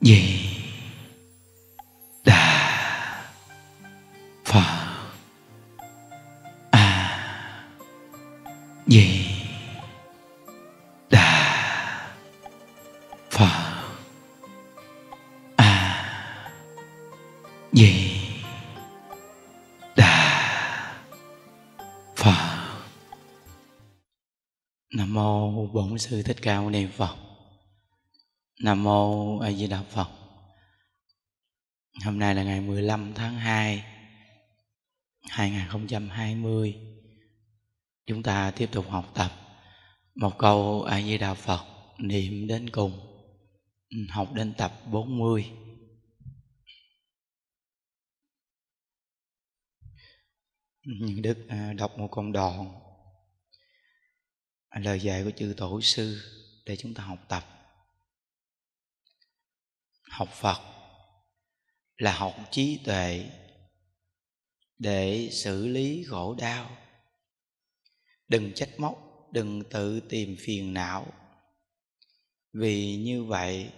gì đà phật a gì đà phật a gì đà phật nam mô bổn sư thích ca mâu ni phật Nam Mô A Di Đà Phật Hôm nay là ngày 15 tháng 2 2020 Chúng ta tiếp tục học tập Một câu A Di Đà Phật niệm đến cùng Học đến tập 40 Những Đức à, đọc một công đoạn Lời dạy của chư Tổ Sư Để chúng ta học tập học phật là học trí tuệ để xử lý khổ đau đừng trách móc đừng tự tìm phiền não vì như vậy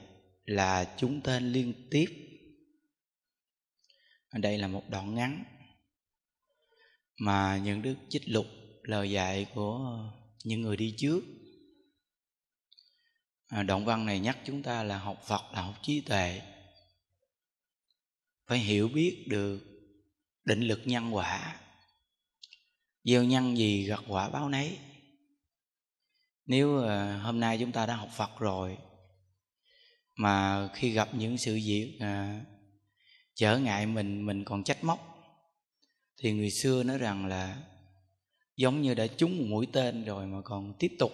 là chúng tên liên tiếp đây là một đoạn ngắn mà những đức chích lục lời dạy của những người đi trước à, Động văn này nhắc chúng ta là học Phật là học trí tuệ Phải hiểu biết được định lực nhân quả Gieo nhân gì gặt quả báo nấy Nếu à, hôm nay chúng ta đã học Phật rồi Mà khi gặp những sự việc à, trở ngại mình mình còn trách móc thì người xưa nói rằng là giống như đã trúng một mũi tên rồi mà còn tiếp tục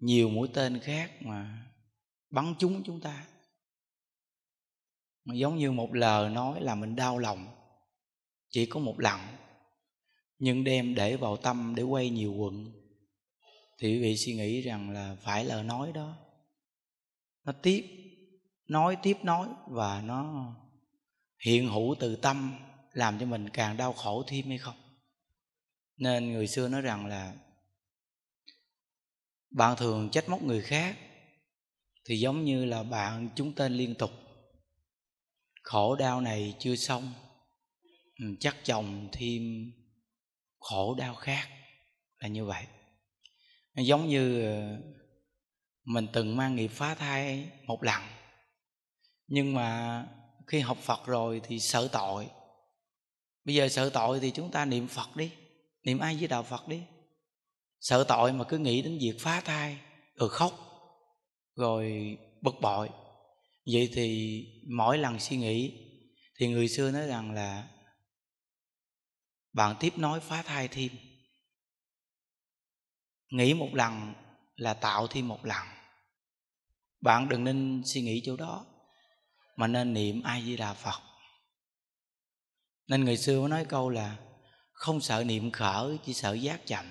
nhiều mũi tên khác mà bắn trúng chúng ta mà giống như một lời nói là mình đau lòng chỉ có một lần nhưng đem để vào tâm để quay nhiều quận thì quý vị suy nghĩ rằng là phải lời nói đó nó tiếp nói tiếp nói và nó hiện hữu từ tâm làm cho mình càng đau khổ thêm hay không nên người xưa nói rằng là bạn thường trách móc người khác thì giống như là bạn chúng tên liên tục khổ đau này chưa xong ừ, chắc chồng thêm khổ đau khác là như vậy giống như ờ, mình từng mang nghiệp phá thai một lần nhưng mà khi học phật rồi thì sợ tội bây giờ sợ tội thì chúng ta niệm phật đi niệm ai với đạo phật đi sợ tội mà cứ nghĩ đến việc phá thai rồi ừ, khóc rồi bực bội vậy thì mỗi lần suy nghĩ thì người xưa nói rằng là bạn tiếp nói phá thai thêm nghĩ một lần là tạo thêm một lần bạn đừng nên suy nghĩ chỗ đó mà nên niệm ai di đà phật nên người xưa mới nói câu là không sợ niệm khởi chỉ sợ giác chậm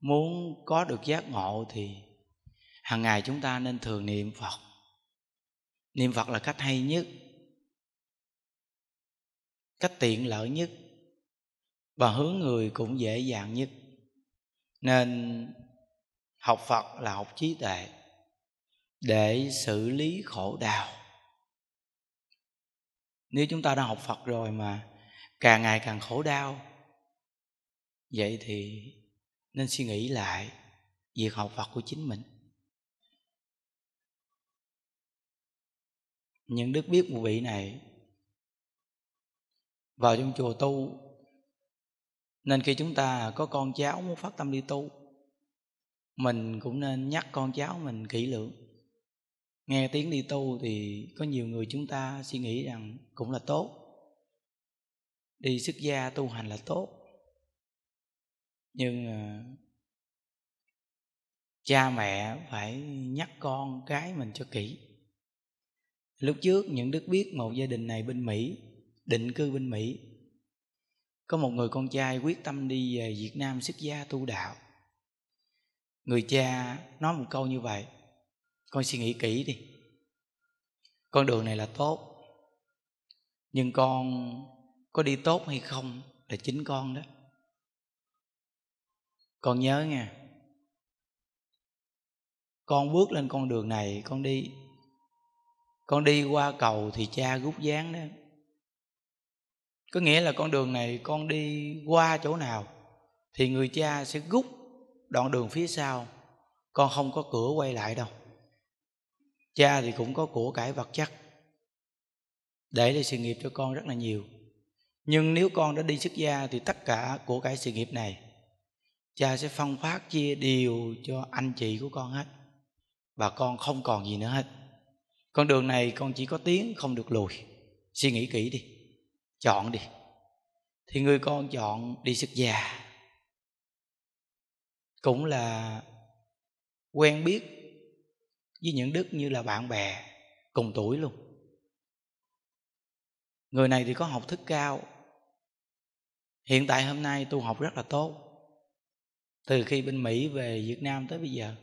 muốn có được giác ngộ thì hàng ngày chúng ta nên thường niệm phật niệm phật là cách hay nhất cách tiện lợi nhất và hướng người cũng dễ dàng nhất nên học phật là học trí tuệ để xử lý khổ đau nếu chúng ta đang học phật rồi mà càng ngày càng khổ đau vậy thì nên suy nghĩ lại việc học Phật của chính mình những đức biết của vị này vào trong chùa tu nên khi chúng ta có con cháu muốn phát tâm đi tu mình cũng nên nhắc con cháu mình kỹ lưỡng nghe tiếng đi tu thì có nhiều người chúng ta suy nghĩ rằng cũng là tốt đi xuất gia tu hành là tốt nhưng ờ, cha mẹ phải nhắc con cái mình cho kỹ lúc trước những đức biết một gia đình này bên mỹ định cư bên mỹ có một người con trai quyết tâm đi về việt nam xuất gia tu đạo người cha nói một câu như vậy con suy nghĩ kỹ đi con đường này là tốt nhưng con có đi tốt hay không là chính con đó con nhớ nha con bước lên con đường này con đi con đi qua cầu thì cha rút dáng đó có nghĩa là con đường này con đi qua chỗ nào thì người cha sẽ rút đoạn đường phía sau con không có cửa quay lại đâu cha thì cũng có của cải vật chất để cho sự nghiệp cho con rất là nhiều nhưng nếu con đã đi xuất gia thì tất cả của cải sự nghiệp này cha sẽ phân phát chia đều cho anh chị của con hết và con không còn gì nữa hết con đường này con chỉ có tiếng không được lùi suy nghĩ kỹ đi chọn đi thì người con chọn đi xuất gia cũng là quen biết với những đức như là bạn bè cùng tuổi luôn người này thì có học thức cao hiện tại hôm nay tu học rất là tốt từ khi bên mỹ về việt nam tới bây giờ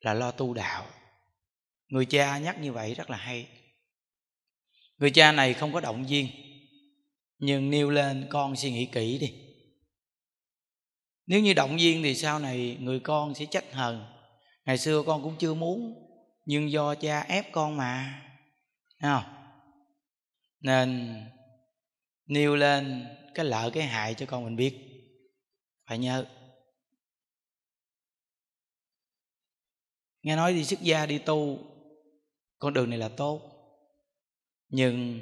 là lo tu đạo người cha nhắc như vậy rất là hay người cha này không có động viên nhưng nêu lên con suy nghĩ kỹ đi nếu như động viên thì sau này người con sẽ trách hờn ngày xưa con cũng chưa muốn nhưng do cha ép con mà Thấy không nên nêu lên cái lợi cái hại cho con mình biết phải nhớ nghe nói đi xuất gia đi tu con đường này là tốt nhưng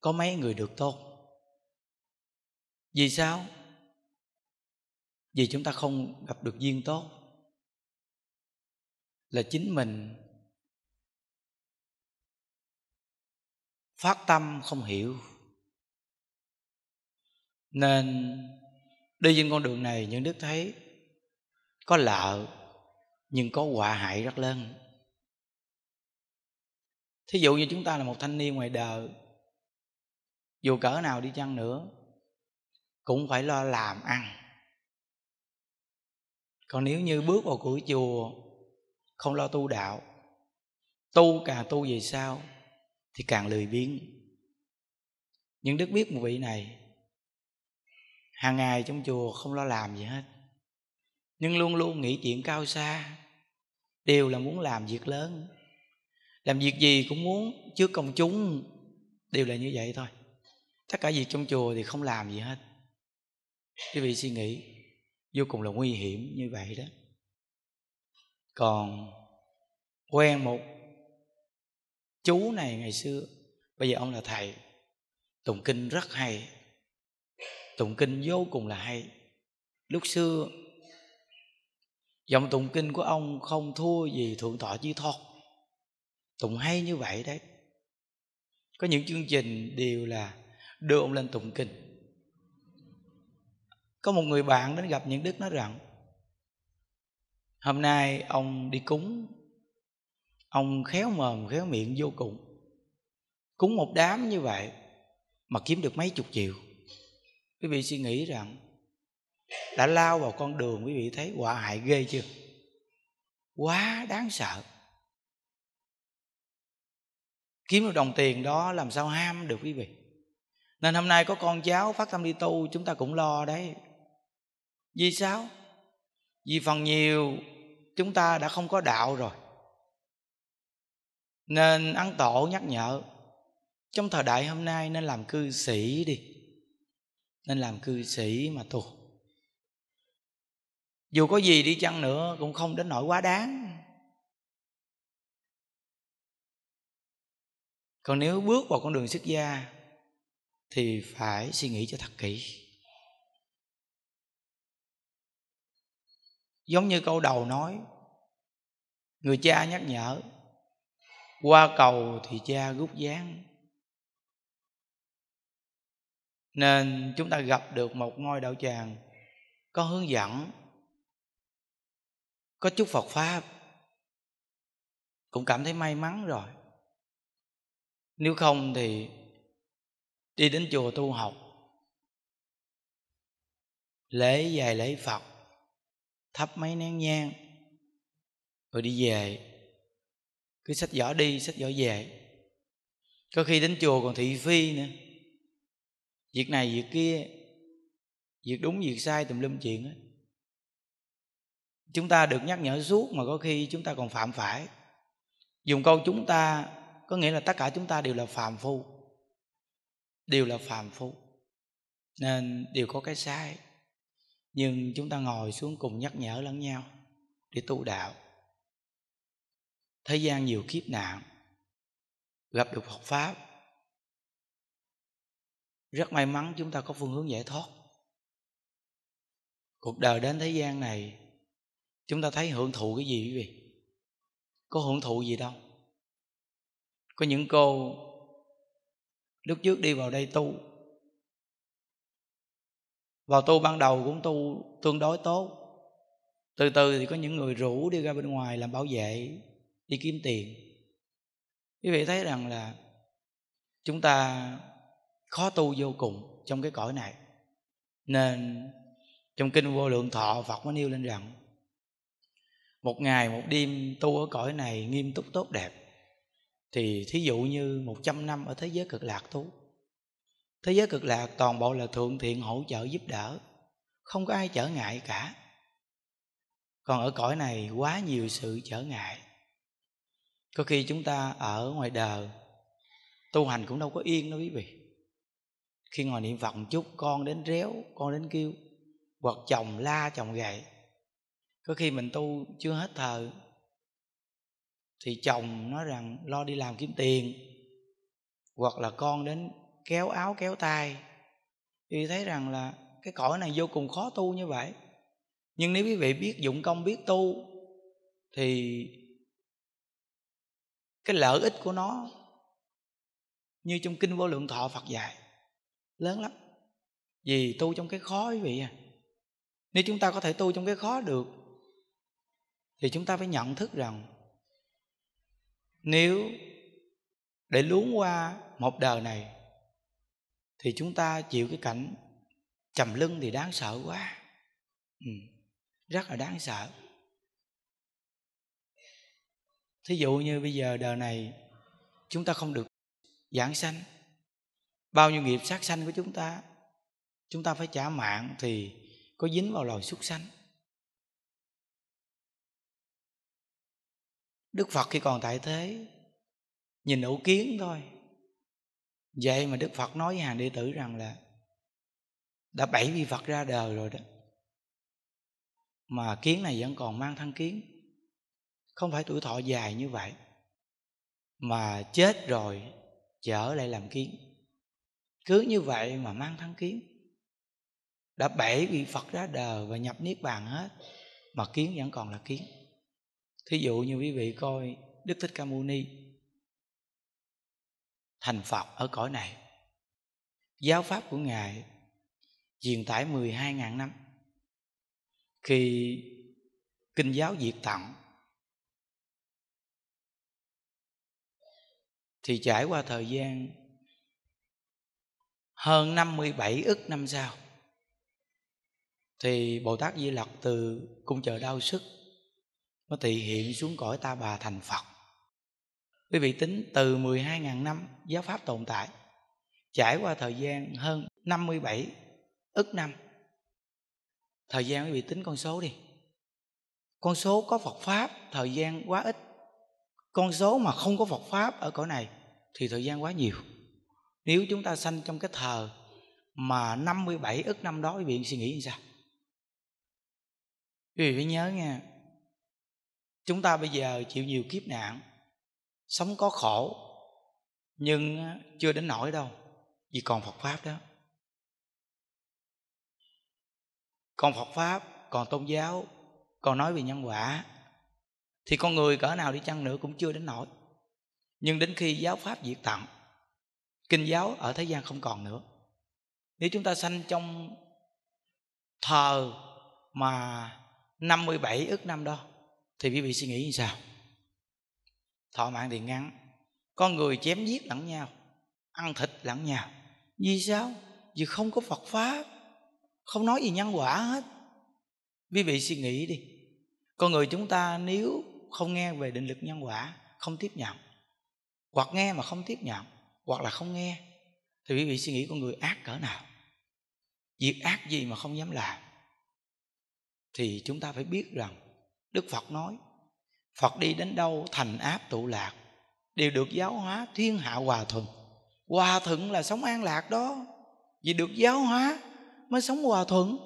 có mấy người được tốt vì sao vì chúng ta không gặp được duyên tốt là chính mình phát tâm không hiểu nên đi trên con đường này những đức thấy có lạ nhưng có họa hại rất lớn thí dụ như chúng ta là một thanh niên ngoài đời dù cỡ nào đi chăng nữa cũng phải lo làm ăn còn nếu như bước vào cửa chùa không lo tu đạo tu càng tu về sau thì càng lười biếng nhưng đức biết một vị này hàng ngày trong chùa không lo làm gì hết nhưng luôn luôn nghĩ chuyện cao xa đều là muốn làm việc lớn làm việc gì cũng muốn trước công chúng đều là như vậy thôi tất cả việc trong chùa thì không làm gì hết quý vị suy nghĩ vô cùng là nguy hiểm như vậy đó còn quen một chú này ngày xưa bây giờ ông là thầy tụng kinh rất hay tụng kinh vô cùng là hay lúc xưa dòng tụng kinh của ông không thua gì thượng thọ chư thôn tụng hay như vậy đấy có những chương trình đều là đưa ông lên tụng kinh có một người bạn đến gặp những đức nói rằng hôm nay ông đi cúng ông khéo mồm khéo miệng vô cùng cúng một đám như vậy mà kiếm được mấy chục triệu quý vị suy nghĩ rằng đã lao vào con đường quý vị thấy quả hại ghê chưa quá đáng sợ kiếm được đồng tiền đó làm sao ham được quý vị nên hôm nay có con cháu phát tâm đi tu chúng ta cũng lo đấy vì sao vì phần nhiều chúng ta đã không có đạo rồi nên ăn tổ nhắc nhở trong thời đại hôm nay nên làm cư sĩ đi nên làm cư sĩ mà tu dù có gì đi chăng nữa cũng không đến nỗi quá đáng còn nếu bước vào con đường xuất gia thì phải suy nghĩ cho thật kỹ giống như câu đầu nói người cha nhắc nhở qua cầu thì cha rút dáng nên chúng ta gặp được một ngôi đạo tràng có hướng dẫn có chút phật pháp cũng cảm thấy may mắn rồi nếu không thì đi đến chùa tu học lễ dài lễ phật thắp mấy nén nhang rồi đi về cứ sách giỏ đi sách giỏ về có khi đến chùa còn thị phi nữa việc này việc kia việc đúng việc sai tùm lum chuyện ấy chúng ta được nhắc nhở suốt mà có khi chúng ta còn phạm phải dùng câu chúng ta có nghĩa là tất cả chúng ta đều là phàm phu đều là phàm phu nên đều có cái sai nhưng chúng ta ngồi xuống cùng nhắc nhở lẫn nhau để tu đạo thế gian nhiều kiếp nạn gặp được Phật pháp rất may mắn chúng ta có phương hướng giải thoát cuộc đời đến thế gian này chúng ta thấy hưởng thụ cái gì quý vị có hưởng thụ gì đâu có những cô lúc trước đi vào đây tu vào tu ban đầu cũng tu tương đối tốt từ từ thì có những người rủ đi ra bên ngoài làm bảo vệ đi kiếm tiền quý vị thấy rằng là chúng ta khó tu vô cùng trong cái cõi này nên trong kinh vô lượng thọ phật mới nêu lên rằng một ngày một đêm tu ở cõi này nghiêm túc tốt đẹp thì thí dụ như 100 năm ở thế giới cực lạc tu thế giới cực lạc toàn bộ là thượng thiện hỗ trợ giúp đỡ không có ai trở ngại cả còn ở cõi này quá nhiều sự trở ngại có khi chúng ta ở ngoài đời tu hành cũng đâu có yên đâu quý vị khi ngồi niệm phật một chút con đến réo con đến kêu hoặc chồng la chồng gậy có khi mình tu chưa hết thờ thì chồng nói rằng lo đi làm kiếm tiền hoặc là con đến kéo áo kéo tay thì thấy rằng là cái cõi này vô cùng khó tu như vậy nhưng nếu quý vị biết dụng công biết tu thì cái lợi ích của nó như trong kinh vô lượng thọ phật dạy lớn lắm vì tu trong cái khó quý vị à nếu chúng ta có thể tu trong cái khó được thì chúng ta phải nhận thức rằng nếu để luống qua một đời này thì chúng ta chịu cái cảnh trầm lưng thì đáng sợ quá ừ, rất là đáng sợ thí dụ như bây giờ đời này chúng ta không được giảng sanh bao nhiêu nghiệp sát sanh của chúng ta chúng ta phải trả mạng thì có dính vào loài súc sanh đức phật khi còn tại thế nhìn ủ kiến thôi vậy mà đức phật nói với hàng đệ tử rằng là đã bảy vị phật ra đời rồi đó mà kiến này vẫn còn mang thân kiến không phải tuổi thọ dài như vậy mà chết rồi trở lại làm kiến cứ như vậy mà mang thân kiến đã bảy vị phật ra đời và nhập niết bàn hết mà kiến vẫn còn là kiến thí dụ như quý vị coi đức thích ca mâu ni thành phật ở cõi này giáo pháp của ngài truyền tải 12.000 năm khi kinh giáo diệt tặng thì trải qua thời gian hơn 57 ức năm sau thì Bồ Tát Di Lặc từ cung chợ đau Sức nó thị hiện xuống cõi ta bà thành Phật. Quý vị tính từ 12.000 năm giáo pháp tồn tại, trải qua thời gian hơn 57 ức năm. Thời gian quý vị tính con số đi. Con số có Phật Pháp, thời gian quá ít. Con số mà không có Phật Pháp ở cõi này thì thời gian quá nhiều. Nếu chúng ta sanh trong cái thờ mà 57 ức năm đó quý vị suy nghĩ như sao? Quý vị phải nhớ nha, chúng ta bây giờ chịu nhiều kiếp nạn sống có khổ nhưng chưa đến nỗi đâu vì còn phật pháp đó còn phật pháp còn tôn giáo còn nói về nhân quả thì con người cỡ nào đi chăng nữa cũng chưa đến nỗi nhưng đến khi giáo pháp diệt tận kinh giáo ở thế gian không còn nữa nếu chúng ta sanh trong thờ mà 57 ức năm đó thì quý vị suy nghĩ như sao thọ mạng thì ngắn con người chém giết lẫn nhau ăn thịt lẫn nhau vì sao vì không có phật pháp không nói gì nhân quả hết quý vị suy nghĩ đi con người chúng ta nếu không nghe về định lực nhân quả không tiếp nhận hoặc nghe mà không tiếp nhận hoặc là không nghe thì quý vị suy nghĩ con người ác cỡ nào việc ác gì mà không dám làm thì chúng ta phải biết rằng đức phật nói phật đi đến đâu thành áp tụ lạc đều được giáo hóa thiên hạ hòa thuận hòa thuận là sống an lạc đó vì được giáo hóa mới sống hòa thuận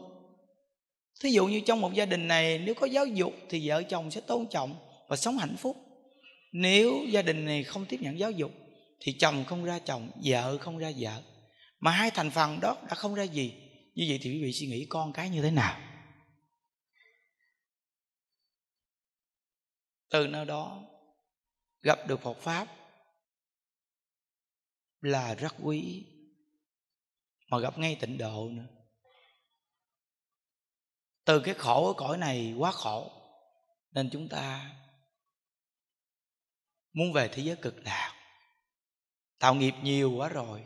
thí dụ như trong một gia đình này nếu có giáo dục thì vợ chồng sẽ tôn trọng và sống hạnh phúc nếu gia đình này không tiếp nhận giáo dục thì chồng không ra chồng vợ không ra vợ mà hai thành phần đó đã không ra gì như vậy thì quý vị suy nghĩ con cái như thế nào từ nơi đó gặp được Phật pháp là rất quý mà gặp ngay tịnh độ nữa từ cái khổ ở cõi này quá khổ nên chúng ta muốn về thế giới cực lạc tạo nghiệp nhiều quá rồi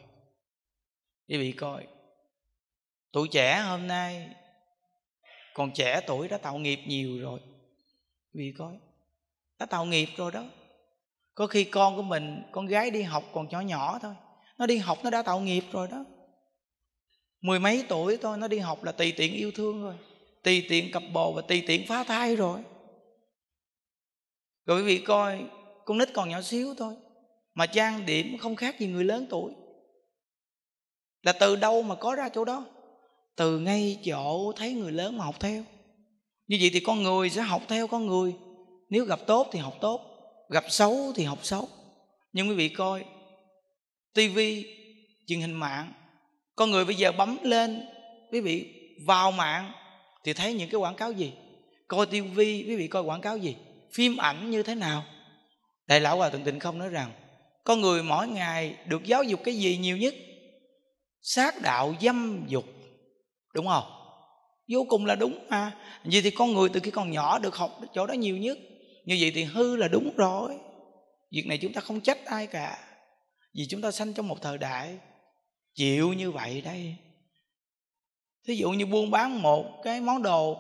quý vị coi tuổi trẻ hôm nay còn trẻ tuổi đã tạo nghiệp nhiều rồi quý vị coi đã tạo nghiệp rồi đó có khi con của mình con gái đi học còn nhỏ nhỏ thôi nó đi học nó đã tạo nghiệp rồi đó mười mấy tuổi thôi nó đi học là tùy tiện yêu thương rồi tùy tiện cặp bồ và tùy tiện phá thai rồi rồi quý vị coi con nít còn nhỏ xíu thôi mà trang điểm không khác gì người lớn tuổi là từ đâu mà có ra chỗ đó từ ngay chỗ thấy người lớn mà học theo như vậy thì con người sẽ học theo con người nếu gặp tốt thì học tốt gặp xấu thì học xấu nhưng quý vị coi tivi truyền hình mạng con người bây giờ bấm lên quý vị vào mạng thì thấy những cái quảng cáo gì coi tivi quý vị coi quảng cáo gì phim ảnh như thế nào đại lão hòa thượng tịnh không nói rằng con người mỗi ngày được giáo dục cái gì nhiều nhất sát đạo dâm dục đúng không vô cùng là đúng mà vậy thì con người từ khi còn nhỏ được học chỗ đó nhiều nhất như vậy thì hư là đúng rồi việc này chúng ta không trách ai cả vì chúng ta sanh trong một thời đại chịu như vậy đây thí dụ như buôn bán một cái món đồ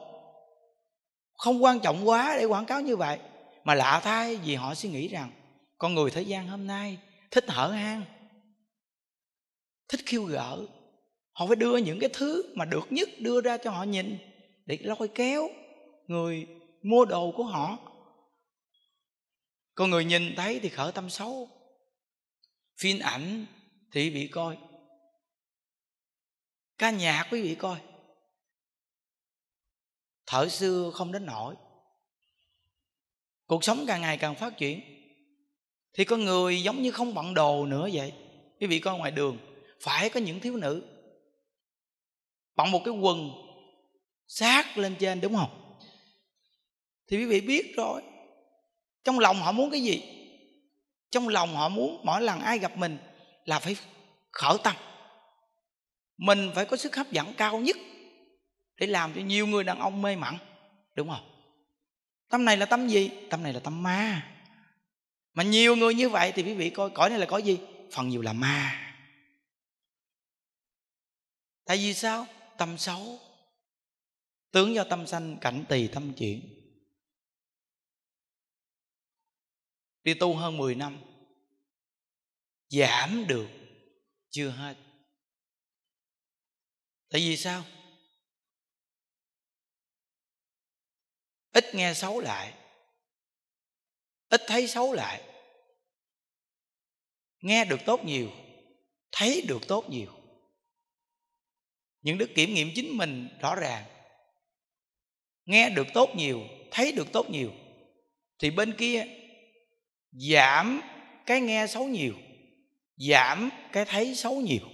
không quan trọng quá để quảng cáo như vậy mà lạ thay vì họ suy nghĩ rằng con người thế gian hôm nay thích hở hang thích khiêu gỡ họ phải đưa những cái thứ mà được nhất đưa ra cho họ nhìn để lôi kéo người mua đồ của họ con người nhìn thấy thì khởi tâm xấu phim ảnh thì bị coi ca nhạc quý vị coi thở xưa không đến nổi cuộc sống càng ngày càng phát triển thì con người giống như không bận đồ nữa vậy quý vị coi ngoài đường phải có những thiếu nữ bận một cái quần sát lên trên đúng không thì quý vị biết rồi trong lòng họ muốn cái gì trong lòng họ muốn mỗi lần ai gặp mình là phải khởi tâm mình phải có sức hấp dẫn cao nhất để làm cho nhiều người đàn ông mê mẩn đúng không tâm này là tâm gì tâm này là tâm ma mà nhiều người như vậy thì quý vị coi cõi này là cõi gì phần nhiều là ma tại vì sao tâm xấu tướng do tâm sanh cảnh tỳ tâm chuyển đi tu hơn 10 năm giảm được chưa hết tại vì sao ít nghe xấu lại ít thấy xấu lại nghe được tốt nhiều thấy được tốt nhiều những đức kiểm nghiệm chính mình rõ ràng nghe được tốt nhiều thấy được tốt nhiều thì bên kia giảm cái nghe xấu nhiều giảm cái thấy xấu nhiều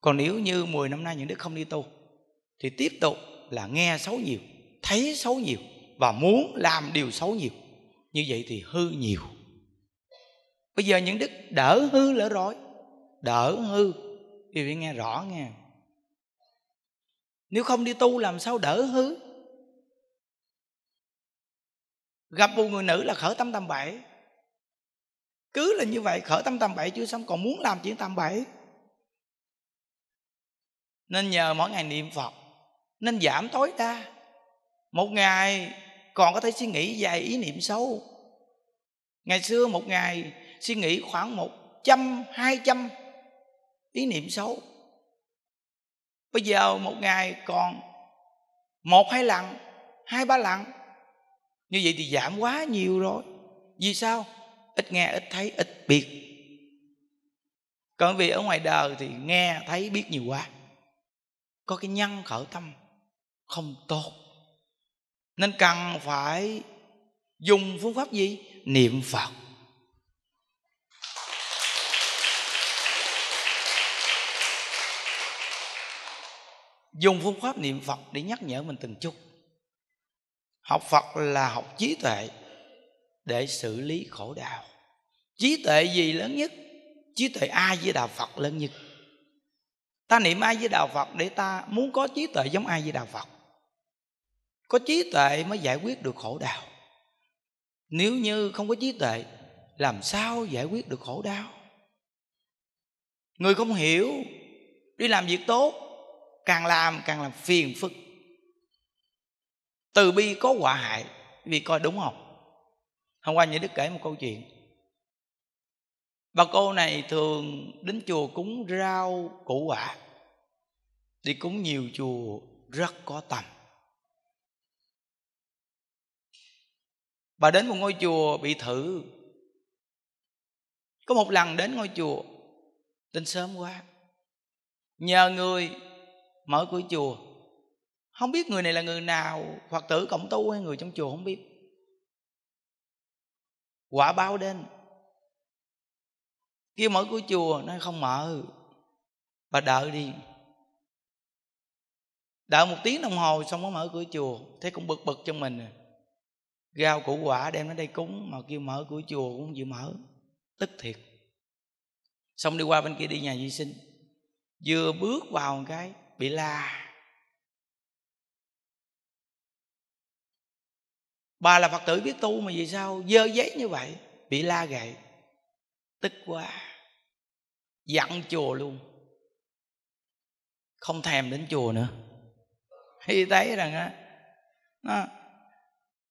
còn nếu như 10 năm nay những đứa không đi tu thì tiếp tục là nghe xấu nhiều thấy xấu nhiều và muốn làm điều xấu nhiều như vậy thì hư nhiều bây giờ những đức đỡ hư lỡ rồi, đỡ hư thì phải nghe rõ nghe nếu không đi tu làm sao đỡ hư gặp một người nữ là khởi tâm tầm bậy cứ là như vậy khởi tâm tầm bậy chưa xong còn muốn làm chuyện tầm bậy nên nhờ mỗi ngày niệm phật nên giảm tối đa một ngày còn có thể suy nghĩ vài ý niệm sâu ngày xưa một ngày suy nghĩ khoảng một trăm hai trăm ý niệm xấu bây giờ một ngày còn một hai lần hai ba lần như vậy thì giảm quá nhiều rồi vì sao ít nghe ít thấy ít biết còn vì ở ngoài đời thì nghe thấy biết nhiều quá có cái nhân khởi tâm không tốt nên cần phải dùng phương pháp gì niệm phật dùng phương pháp niệm phật để nhắc nhở mình từng chút học phật là học trí tuệ để xử lý khổ đau trí tuệ gì lớn nhất trí tuệ ai với đạo phật lớn nhất ta niệm ai với đạo phật để ta muốn có trí tuệ giống ai với đạo phật có trí tuệ mới giải quyết được khổ đau nếu như không có trí tuệ làm sao giải quyết được khổ đau người không hiểu đi làm việc tốt càng làm càng làm phiền phức từ bi có quả hại vì coi đúng không hôm qua như đức kể một câu chuyện bà cô này thường đến chùa cúng rau củ quả đi cúng nhiều chùa rất có tầm bà đến một ngôi chùa bị thử có một lần đến ngôi chùa Đến sớm quá Nhờ người mở cửa chùa Không biết người này là người nào Phật tử cộng tu hay người trong chùa không biết quả báo đến kêu mở cửa chùa nó không mở bà đợi đi đợi một tiếng đồng hồ xong mới mở cửa chùa thấy cũng bực bực cho mình rau củ quả đem nó đây cúng mà kêu mở cửa chùa cũng chịu mở tức thiệt xong đi qua bên kia đi nhà vệ sinh vừa bước vào một cái bị la bà là phật tử biết tu mà vì sao dơ giấy như vậy bị la gậy tức quá dặn chùa luôn không thèm đến chùa nữa thì thấy rằng á nó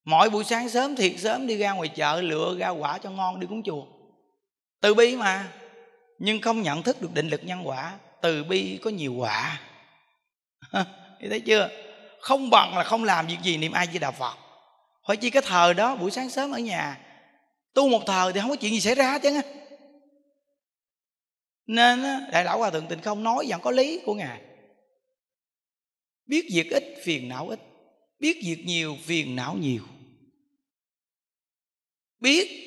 mỗi buổi sáng sớm thiệt sớm đi ra ngoài chợ lựa ra quả cho ngon đi cúng chùa từ bi mà nhưng không nhận thức được định lực nhân quả từ bi có nhiều quả thì thấy chưa không bằng là không làm việc gì niệm ai với đạo phật phải chi cái thờ đó buổi sáng sớm ở nhà tu một thờ thì không có chuyện gì xảy ra chứ nên đại lão hòa thượng tịnh không nói rằng có lý của ngài biết việc ít phiền não ít biết việc nhiều phiền não nhiều biết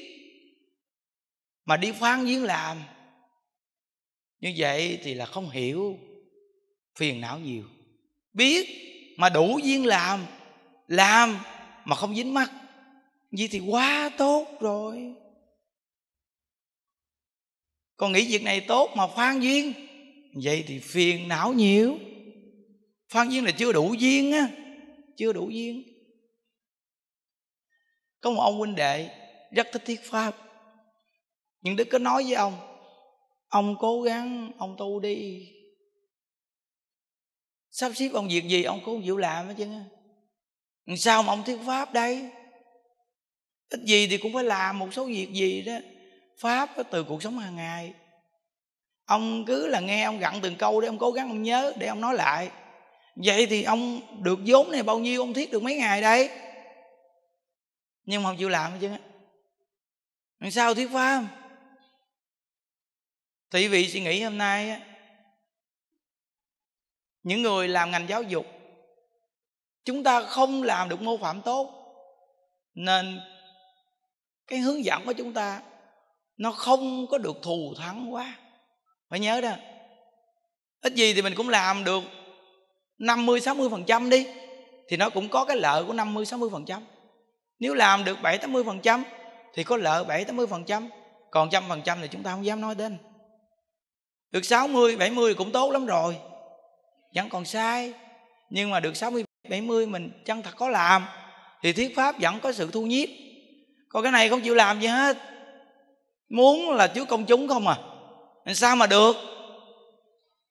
mà đi khoan giếng làm như vậy thì là không hiểu phiền não nhiều biết mà đủ duyên làm làm mà không dính mắt vậy thì quá tốt rồi con nghĩ việc này tốt mà khoan duyên vậy thì phiền não nhiều khoan duyên là chưa đủ duyên á chưa đủ duyên có một ông huynh đệ rất thích thiết pháp nhưng đức có nói với ông ông cố gắng ông tu đi sắp xếp ông việc gì ông cố chịu làm hết chứ sao mà ông thuyết pháp đây ít gì thì cũng phải làm một số việc gì đó pháp đó, từ cuộc sống hàng ngày ông cứ là nghe ông gặn từng câu để ông cố gắng ông nhớ để ông nói lại vậy thì ông được vốn này bao nhiêu ông thiết được mấy ngày đây nhưng mà không chịu làm chứ làm sao thuyết pháp thì vị suy nghĩ hôm nay á những người làm ngành giáo dục chúng ta không làm được mô phạm tốt nên cái hướng dẫn của chúng ta nó không có được thù thắng quá phải nhớ đó ít gì thì mình cũng làm được 50 60 phần trăm đi thì nó cũng có cái lợi của 50 60 phần trăm nếu làm được 7 80 phần trăm thì có lợi 7 80 phần trăm còn trăm phần trăm thì chúng ta không dám nói đến được 60 70 cũng tốt lắm rồi vẫn còn sai nhưng mà được 60 70 mình chân thật có làm thì thuyết pháp vẫn có sự thu nhiếp còn cái này không chịu làm gì hết muốn là trước công chúng không à làm sao mà được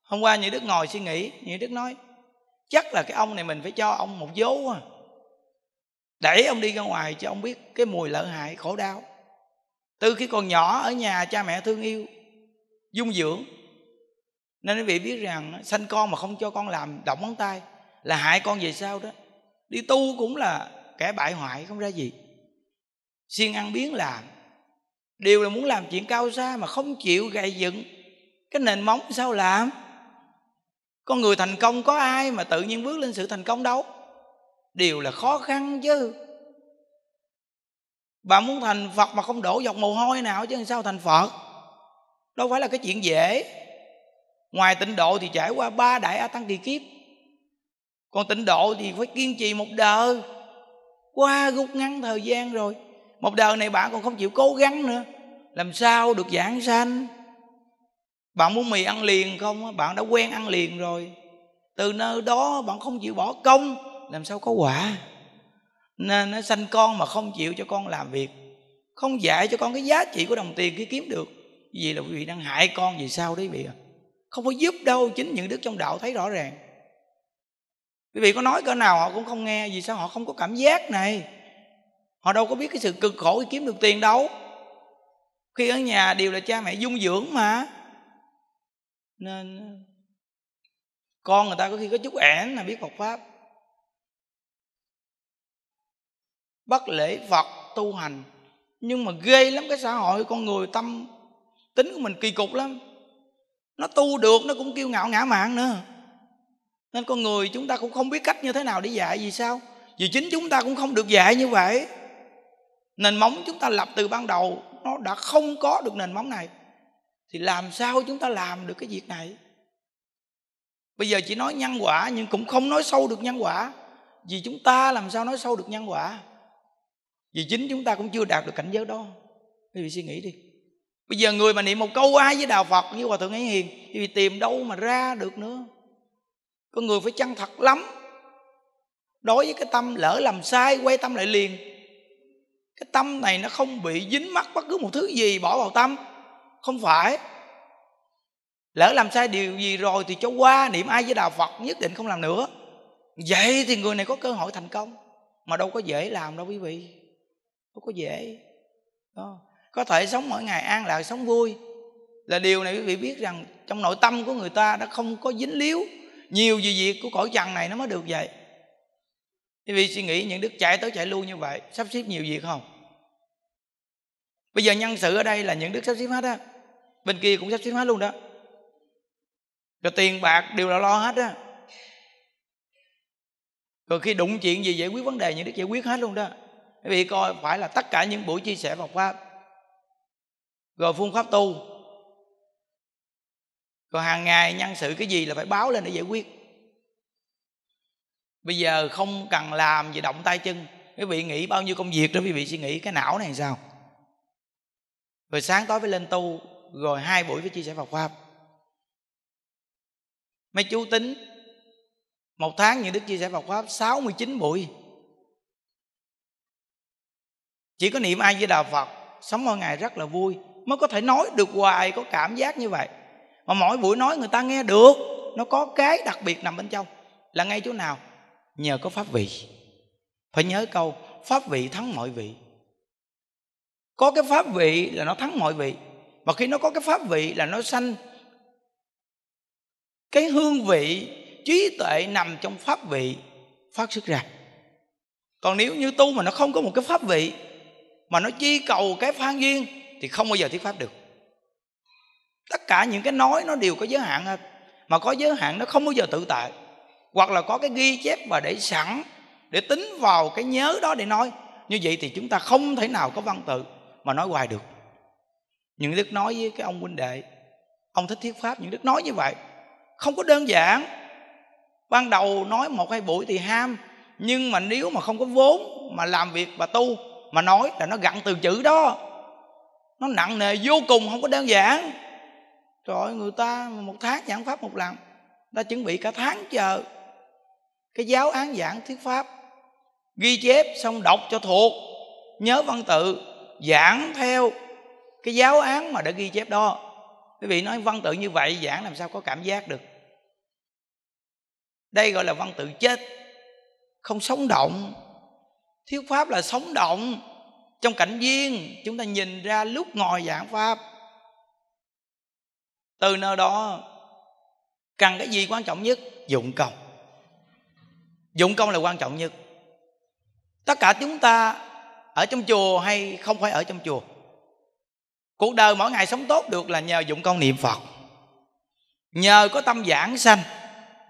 hôm qua như đức ngồi suy nghĩ như đức nói chắc là cái ông này mình phải cho ông một dấu à để ông đi ra ngoài cho ông biết cái mùi lợi hại khổ đau từ khi còn nhỏ ở nhà cha mẹ thương yêu dung dưỡng nên quý vị biết rằng sanh con mà không cho con làm động ngón tay là hại con về sau đó đi tu cũng là kẻ bại hoại không ra gì siêng ăn biến làm đều là muốn làm chuyện cao xa mà không chịu gây dựng cái nền móng sao làm con người thành công có ai mà tự nhiên bước lên sự thành công đâu đều là khó khăn chứ bà muốn thành phật mà không đổ dọc mồ hôi nào chứ sao thành phật đâu phải là cái chuyện dễ ngoài tịnh độ thì trải qua ba đại a tăng kỳ kiếp còn tịnh độ thì phải kiên trì một đời qua rút ngắn thời gian rồi một đời này bạn còn không chịu cố gắng nữa làm sao được giảng sanh bạn muốn mì ăn liền không bạn đã quen ăn liền rồi từ nơi đó bạn không chịu bỏ công làm sao có quả nên nó sanh con mà không chịu cho con làm việc không dạy cho con cái giá trị của đồng tiền khi kiếm được vì là quý vị đang hại con vì sao đấy quý không có giúp đâu chính những đức trong đạo thấy rõ ràng quý vị có nói cỡ nào họ cũng không nghe vì sao họ không có cảm giác này họ đâu có biết cái sự cực khổ kiếm được tiền đâu khi ở nhà đều là cha mẹ dung dưỡng mà nên con người ta có khi có chút ẻn là biết Phật pháp bắt lễ Phật tu hành nhưng mà ghê lắm cái xã hội con người tâm tính của mình kỳ cục lắm nó tu được nó cũng kiêu ngạo ngã mạng nữa nên con người chúng ta cũng không biết cách như thế nào để dạy vì sao vì chính chúng ta cũng không được dạy như vậy nền móng chúng ta lập từ ban đầu nó đã không có được nền móng này thì làm sao chúng ta làm được cái việc này bây giờ chỉ nói nhân quả nhưng cũng không nói sâu được nhân quả vì chúng ta làm sao nói sâu được nhân quả vì chính chúng ta cũng chưa đạt được cảnh giới đó quý vị suy nghĩ đi bây giờ người mà niệm một câu ai với đạo phật như hòa thượng ấy hiền thì tìm đâu mà ra được nữa con người phải chăng thật lắm đối với cái tâm lỡ làm sai quay tâm lại liền cái tâm này nó không bị dính mắc bất cứ một thứ gì bỏ vào tâm không phải lỡ làm sai điều gì rồi thì cho qua niệm ai với đạo phật nhất định không làm nữa vậy thì người này có cơ hội thành công mà đâu có dễ làm đâu quý vị đâu có dễ đó. có thể sống mỗi ngày an lạc sống vui là điều này quý vị biết rằng trong nội tâm của người ta đã không có dính líu nhiều gì việc của cõi trần này nó mới được vậy quý vị suy nghĩ những đức chạy tới chạy luôn như vậy sắp xếp nhiều việc không bây giờ nhân sự ở đây là những đức sắp xếp hết á bên kia cũng sắp xếp hết luôn đó rồi tiền bạc đều là lo hết á rồi khi đụng chuyện gì giải quyết vấn đề những đức giải quyết hết luôn đó quý vị coi phải là tất cả những buổi chia sẻ Phật pháp rồi phương pháp tu còn hàng ngày nhân sự cái gì là phải báo lên để giải quyết bây giờ không cần làm gì động tay chân quý vị nghĩ bao nhiêu công việc đó quý vị suy nghĩ cái não này sao rồi sáng tối phải lên tu rồi hai buổi phải chia sẻ vào khoa mấy chú tính một tháng những đức chia sẻ vào khoa học 69 buổi chỉ có niệm ai với đạo phật sống mỗi ngày rất là vui mới có thể nói được hoài có cảm giác như vậy mà mỗi buổi nói người ta nghe được nó có cái đặc biệt nằm bên trong là ngay chỗ nào nhờ có pháp vị phải nhớ câu pháp vị thắng mọi vị có cái pháp vị là nó thắng mọi vị mà khi nó có cái pháp vị là nó sanh cái hương vị trí tuệ nằm trong pháp vị phát xuất ra còn nếu như tu mà nó không có một cái pháp vị mà nó chi cầu cái phan duyên thì không bao giờ thuyết pháp được tất cả những cái nói nó đều có giới hạn hết mà có giới hạn nó không bao giờ tự tại hoặc là có cái ghi chép và để sẵn để tính vào cái nhớ đó để nói như vậy thì chúng ta không thể nào có văn tự mà nói hoài được những đức nói với cái ông huynh đệ ông thích thuyết pháp những đức nói như vậy không có đơn giản ban đầu nói một hai buổi thì ham nhưng mà nếu mà không có vốn mà làm việc và tu mà nói là nó gặn từ chữ đó nó nặng nề vô cùng không có đơn giản trời ơi người ta một tháng giảng pháp một lần ta chuẩn bị cả tháng chờ cái giáo án giảng thuyết pháp ghi chép xong đọc cho thuộc nhớ văn tự giảng theo cái giáo án mà đã ghi chép đó quý vị nói văn tự như vậy giảng làm sao có cảm giác được đây gọi là văn tự chết không sống động thuyết pháp là sống động trong cảnh viên chúng ta nhìn ra lúc ngồi giảng pháp từ nơi đó cần cái gì quan trọng nhất dụng công dụng công là quan trọng nhất tất cả chúng ta ở trong chùa hay không phải ở trong chùa cuộc đời mỗi ngày sống tốt được là nhờ dụng công niệm phật nhờ có tâm giảng sanh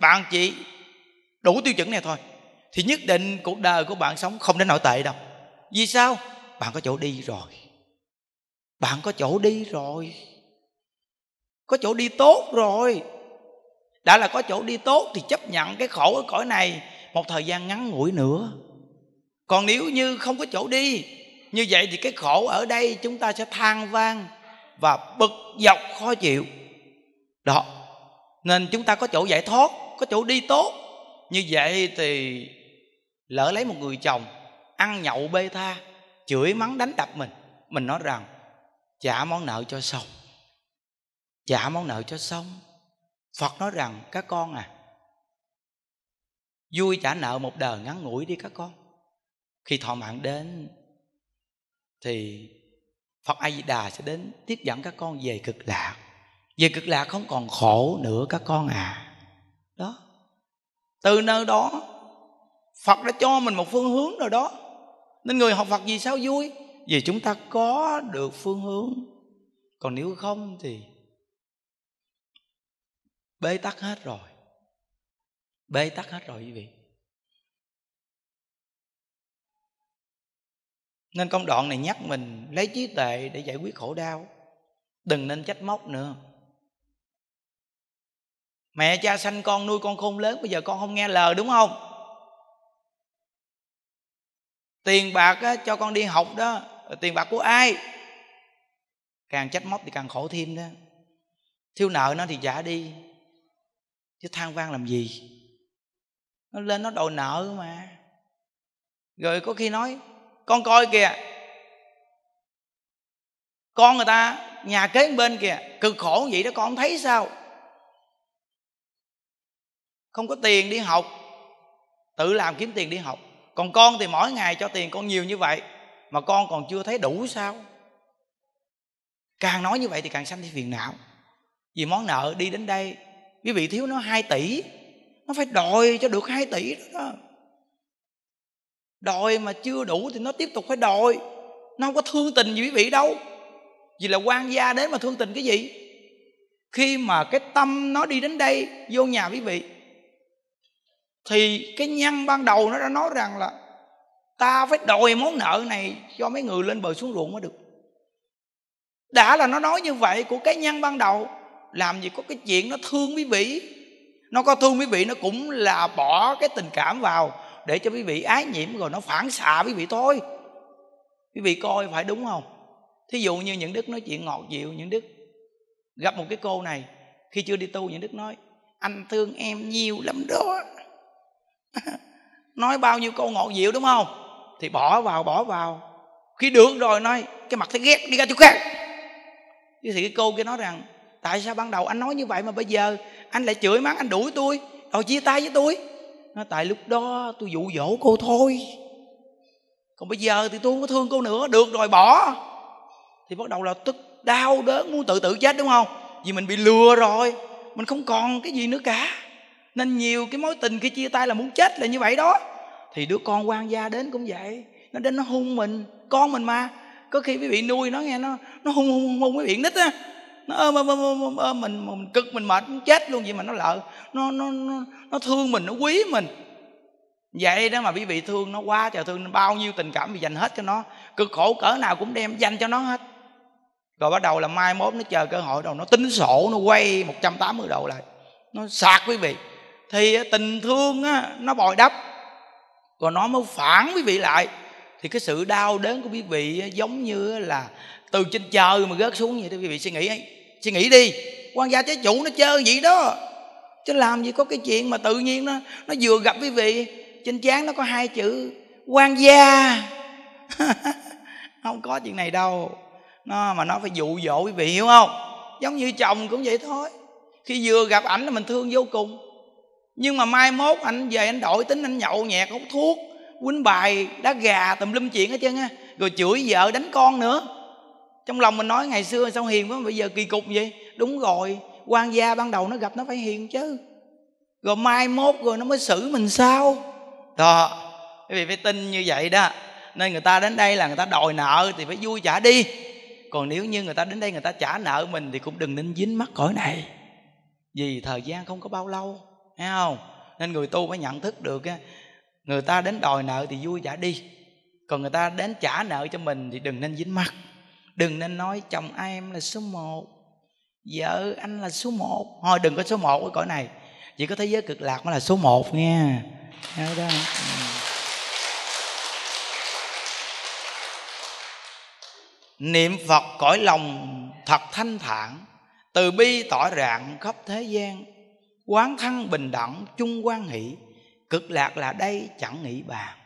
bạn chỉ đủ tiêu chuẩn này thôi thì nhất định cuộc đời của bạn sống không đến nổi tệ đâu vì sao bạn có chỗ đi rồi bạn có chỗ đi rồi có chỗ đi tốt rồi đã là có chỗ đi tốt thì chấp nhận cái khổ ở cõi này một thời gian ngắn ngủi nữa còn nếu như không có chỗ đi như vậy thì cái khổ ở đây chúng ta sẽ than vang và bực dọc khó chịu đó nên chúng ta có chỗ giải thoát có chỗ đi tốt như vậy thì lỡ lấy một người chồng ăn nhậu bê tha chửi mắng đánh đập mình mình nói rằng trả món nợ cho xong trả món nợ cho xong phật nói rằng các con à vui trả nợ một đời ngắn ngủi đi các con khi thọ mạng đến thì phật a di đà sẽ đến tiếp dẫn các con về cực lạc về cực lạc không còn khổ nữa các con à đó từ nơi đó phật đã cho mình một phương hướng rồi đó nên người học phật gì sao vui vì chúng ta có được phương hướng còn nếu không thì bế tắc hết rồi bế tắc hết rồi quý vị nên công đoạn này nhắc mình lấy trí tuệ để giải quyết khổ đau đừng nên trách móc nữa mẹ cha sanh con nuôi con khôn lớn bây giờ con không nghe lời đúng không tiền bạc á, cho con đi học đó tiền bạc của ai càng trách móc thì càng khổ thêm đó thiếu nợ nó thì trả đi chứ than van làm gì nó lên nó đòi nợ mà rồi có khi nói con coi kìa con người ta nhà kế bên kìa cực khổ vậy đó con không thấy sao không có tiền đi học tự làm kiếm tiền đi học còn con thì mỗi ngày cho tiền con nhiều như vậy mà con còn chưa thấy đủ sao càng nói như vậy thì càng sanh thêm phiền não vì món nợ đi đến đây quý vị thiếu nó 2 tỷ nó phải đòi cho được 2 tỷ đó, đòi mà chưa đủ thì nó tiếp tục phải đòi nó không có thương tình gì quý vị đâu vì là quan gia đến mà thương tình cái gì khi mà cái tâm nó đi đến đây vô nhà quý vị thì cái nhân ban đầu nó đã nói rằng là ta phải đòi món nợ này cho mấy người lên bờ xuống ruộng mới được đã là nó nói như vậy của cái nhân ban đầu làm gì có cái chuyện nó thương quý vị nó có thương quý vị nó cũng là bỏ cái tình cảm vào để cho quý vị ái nhiễm rồi nó phản xạ quý vị thôi quý vị coi phải đúng không thí dụ như những đức nói chuyện ngọt dịu những đức gặp một cái cô này khi chưa đi tu những đức nói anh thương em nhiều lắm đó nói bao nhiêu câu ngọt dịu đúng không thì bỏ vào bỏ vào khi được rồi nói cái mặt thấy ghét đi ra chỗ khác thì cái cô kia nói rằng tại sao ban đầu anh nói như vậy mà bây giờ anh lại chửi mắng anh đuổi tôi rồi chia tay với tôi nó tại lúc đó tôi dụ dỗ cô thôi còn bây giờ thì tôi không có thương cô nữa được rồi bỏ thì bắt đầu là tức đau đớn muốn tự tử chết đúng không vì mình bị lừa rồi mình không còn cái gì nữa cả nên nhiều cái mối tình khi chia tay là muốn chết là như vậy đó thì đứa con quan gia đến cũng vậy nó đến nó hung mình con mình mà có khi quý vị nuôi nó nghe nó nó hung hung hung hung quý vị nít á nó ôm ôm ôm ôm, ôm, ôm mình mình cực mình mệt nó chết luôn vậy mà nó lợ nó nó nó, nó thương mình nó quý mình vậy đó mà quý vị thương nó quá trời thương bao nhiêu tình cảm mình dành hết cho nó cực khổ cỡ nào cũng đem dành cho nó hết rồi bắt đầu là mai mốt nó chờ cơ hội đầu nó tính sổ nó quay 180 độ lại nó sạc quý vị thì à, tình thương á, nó bồi đắp rồi nó mới phản quý vị lại thì cái sự đau đớn của quý vị giống như là từ trên trời mà rớt xuống vậy đó quý vị suy nghĩ ấy suy nghĩ đi quan gia trái chủ nó chơi vậy đó chứ làm gì có cái chuyện mà tự nhiên nó nó vừa gặp quý vị trên trán nó có hai chữ quan gia không có chuyện này đâu nó mà nó phải dụ dỗ quý vị hiểu không giống như chồng cũng vậy thôi khi vừa gặp ảnh là mình thương vô cùng nhưng mà mai mốt anh về anh đổi tính anh nhậu nhẹt hút thuốc quýnh bài đá gà tùm lum chuyện hết trơn á rồi chửi vợ đánh con nữa trong lòng mình nói ngày xưa sao hiền quá bây giờ kỳ cục vậy đúng rồi quan gia ban đầu nó gặp nó phải hiền chứ rồi mai mốt rồi nó mới xử mình sao đó quý vị phải tin như vậy đó nên người ta đến đây là người ta đòi nợ thì phải vui trả đi còn nếu như người ta đến đây người ta trả nợ mình thì cũng đừng nên dính mắc cõi này vì thời gian không có bao lâu thấy không nên người tu phải nhận thức được người ta đến đòi nợ thì vui trả đi còn người ta đến trả nợ cho mình thì đừng nên dính mắc đừng nên nói chồng ai em là số một vợ anh là số một thôi đừng có số một cái cõi này chỉ có thế giới cực lạc mới là số một nha Đấy đó. Ừ. niệm phật cõi lòng thật thanh thản từ bi tỏ rạng khắp thế gian quán thân bình đẳng chung quan hỷ cực lạc là đây chẳng nghĩ bàn